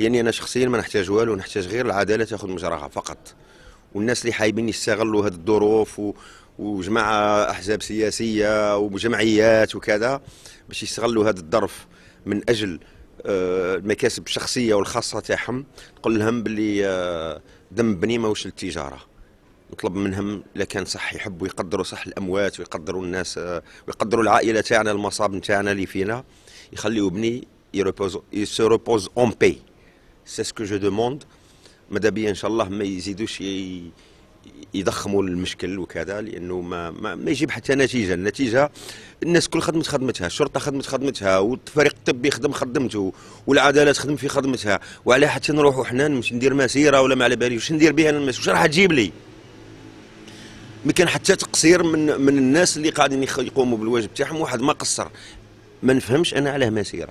لاني يعني انا شخصيا ما نحتاج والو نحتاج غير العداله تاخذ مجراها فقط والناس اللي حايبين يستغلوا هذه الظروف و... وجماعه احزاب سياسيه وجمعيات وكذا باش يستغلوا هذا الظرف من اجل آه، المكاسب الشخصيه والخاصه تاعهم نقول لهم باللي آه، دم بني ماهوش للتجاره نطلب منهم لا كان صح يحبوا يقدروا صح الاموات ويقدروا الناس آه، ويقدروا العائله تاعنا المصاب تاعنا اللي فينا يخليوا بني يروبوز يسروبوز اون بي سي سكو جو دوموند ماذا بيا ان شاء الله ما يزيدوش يضخموا المشكل وكذا لانه ما ما, ما يجيب حتى نتيجه النتيجه الناس كل خدمت خدمتها الشرطه خدمت خدمتها والفريق الطبي خدم خدمته والعداله تخدم في خدمتها وعلى حتى نروحوا حنا نمشي ندير مسيره ولا ما على بالي واش ندير بها انا واش راح تجيب لي ما كان حتى تقصير من من الناس اللي قاعدين يقوموا بالواجب تاعهم واحد ما قصر ما نفهمش انا على مسيره